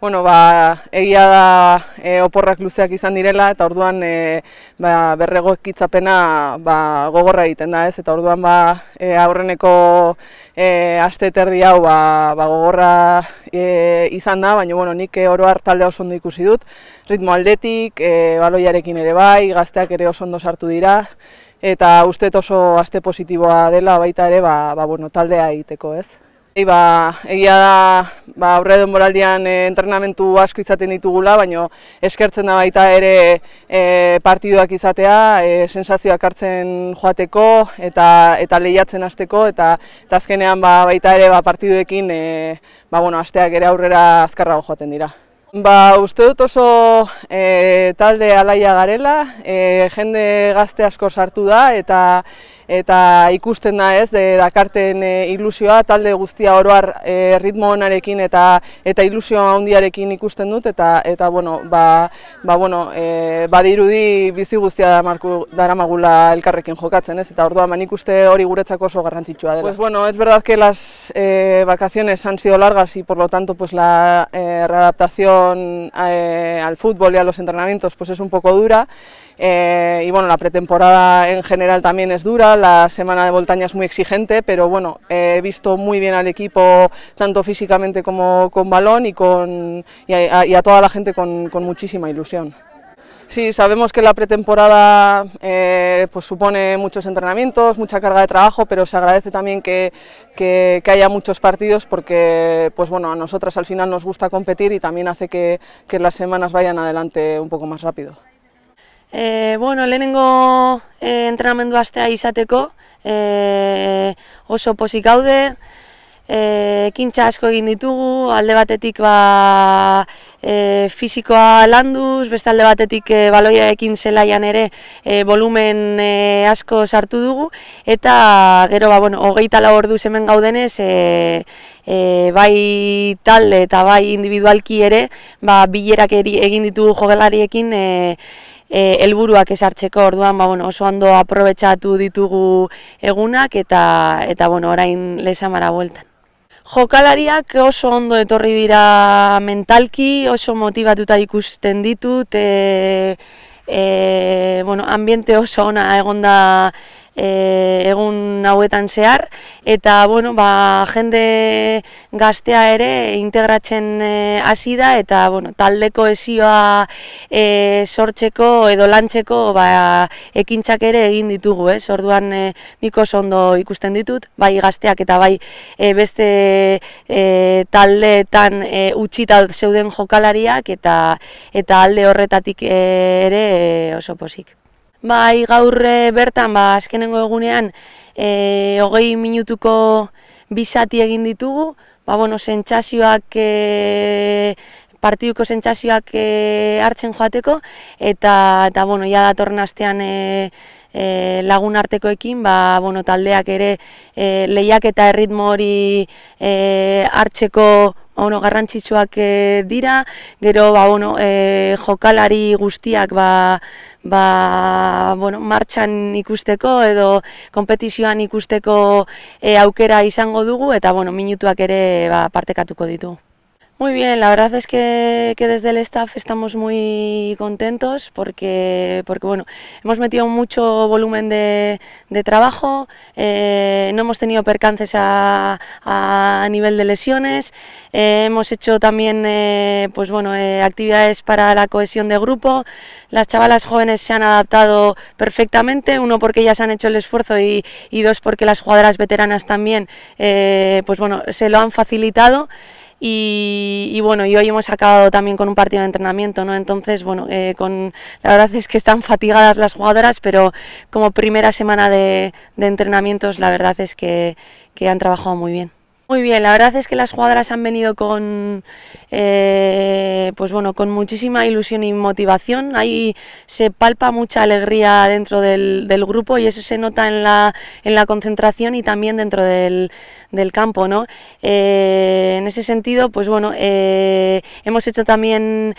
bueno, ba, egia da e, oporrak luzeak izan direla eta orduan e, ba, berrego ekitzapena ba, gogorra egiten da ez, eta orduan ba, e, aurreneko e, aste eterdi hau ba, ba, gogorra e, izan da, baina bueno, nik e, oro hartalde oso ondo ikusi dut, ritmo aldetik, e, baloiarekin ere bai, gazteak ere oso ondo sartu dira, eta uste oso aste positiboa dela baita ere ba, ba, bueno, taldea egiteko ez. Ei, ba, egia da, ba, aurre den eh, entrenamentu asko izaten ditugula, baina eskertzen da baita ere e, partiduak izatea, e, sensazioak hartzen joateko eta eta lehiatzen hasteko eta, eta azkenean ba, baita ere ba, partiduekin e, ba, bueno, asteak ere aurrera azkarrago joaten dira. Ba, uste dut oso e, talde alaia garela, e, jende gazte asko sartu da eta eta ikusten da, ez, de, dakarten e, ilusioa talde guztia oroar e, ritmo onarekin eta eta ilusio handiarekin ikusten dut eta eta bueno, ba, ba bueno, e, badirudi bizi guztia daramarku daramagula elkarrekin jokatzen, ez? Eta orduan man ba, ikuste hori guretzako oso garrantzitsua dela. Pues bueno, es verdad las eh, vacaciones han sido largas y por lo tanto pues la eh, readaptación Eh, al fútbol y a los entrenamientos pues es un poco dura eh, y bueno, la pretemporada en general también es dura, la semana de Voltaña es muy exigente, pero bueno, he visto muy bien al equipo tanto físicamente como con balón y, con, a, toda la gente con muchísima ilusión. Sí, sabemos que la pretemporada eh, pues supone muchos entrenamientos, mucha carga de trabajo, pero se agradece también que, haya muchos partidos porque pues bueno, a nosotras al final nos gusta competir y también hace que, las semanas vayan adelante un poco más rápido. Eh, bueno, lehenengo entrenamiento eh, entrenamiento astea izateko sateco, oso y E, ekintza asko egin ditugu, alde batetik ba, e, fisikoa landuz, beste alde batetik e, baloia ekin zelaian ere e, volumen e, asko sartu dugu, eta gero, ba, bueno, hogeita labor duz hemen gaudenez, e, e, bai talde eta bai individualki ere, ba, bilerak egin ditugu jogelariekin, e, E, elburuak esartzeko orduan ba, bueno, oso ondo aprobetxatu ditugu egunak eta eta bueno, orain lesamara bueltan. Jokalariak oso ondo etorri dira mentalki, oso motivatuta ikusten ditut, e, e, bueno, ambiente oso ona egonda e, egun hauetan zehar, eta bueno, ba, jende gaztea ere integratzen eh, hasi da, eta bueno, taldeko ezioa e, sortzeko edo lantzeko ba, ekintzak ere egin ditugu, eh? Orduan e, ondo ikusten ditut, bai gazteak eta bai beste e, taldeetan e, utxita zeuden jokalariak, eta, eta alde horretatik ere oso posik bai gaur eh, bertan ba azkenengo egunean eh 20 minutuko bizati egin ditugu ba bueno sentsazioak e, partiduko sentsazioak e, hartzen joateko eta eta bueno ja datorren astean e, lagun artekoekin ba, bueno, taldeak ere e, lehiak eta erritmo hori e, hartzeko ba, bueno, garrantzitsuak dira, gero ba, bueno, e, jokalari guztiak ba, ba, bueno, martxan ikusteko edo kompetizioan ikusteko eh, aukera izango dugu eta bueno, minutuak ere ba, partekatuko ditu. Muy bien, la verdad es que, desde el staff estamos muy contentos porque, porque bueno, hemos metido mucho volumen de, trabajo, eh, no hemos tenido percances a, nivel de lesiones, eh, hemos hecho también eh, pues bueno, actividades para la cohesión de grupo, las chavalas jóvenes se han adaptado perfectamente, uno porque ellas han hecho el esfuerzo y, dos porque las jugadoras veteranas también pues bueno, se lo han facilitado. Y, bueno, y hoy hemos acabado también con un partido de entrenamiento, ¿no? Entonces, bueno, eh, con, la verdad es que están fatigadas las jugadoras, pero como primera semana de, de entrenamientos, la verdad es que han trabajado muy bien. Muy bien, la verdad es que las jugadoras han venido con, eh, pues bueno, con muchísima ilusión y motivación. Ahí se palpa mucha alegría dentro del, grupo y eso se nota en la, en la concentración y también dentro del, del campo. ¿no? Eh, en ese sentido, pues bueno, eh, hemos hecho también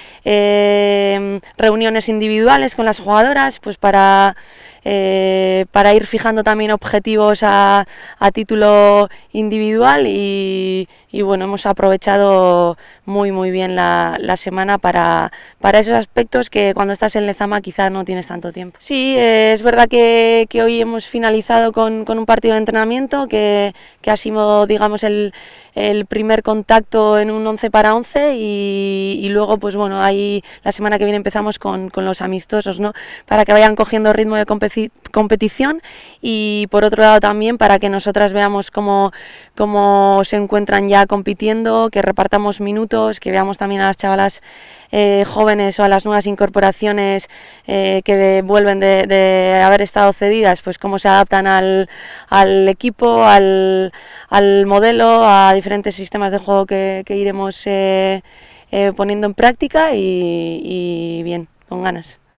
reuniones individuales con las jugadoras pues para para ir fijando también objetivos a, a título individual 嗯。y bueno, hemos aprovechado muy muy bien la, la semana para, para, esos aspectos que cuando estás en Lezama quizás no tienes tanto tiempo. Sí, eh, es verdad que, hoy hemos finalizado con, con un partido de entrenamiento que, que ha sido, digamos, el, el, primer contacto en un 11 para 11 y, luego, pues bueno, ahí la semana que viene empezamos con, con los amistosos, ¿no? Para que vayan cogiendo ritmo de competición y por otro lado también para que nosotras veamos cómo, cómo se encuentran ya compitiendo, que repartamos minutos, que veamos también a las chavalas eh, jóvenes o a las nuevas incorporaciones eh, que vuelven de, haber estado cedidas, pues cómo se adaptan al, equipo, al, modelo, a diferentes sistemas de juego que, iremos eh, poniendo en práctica y bien, con ganas.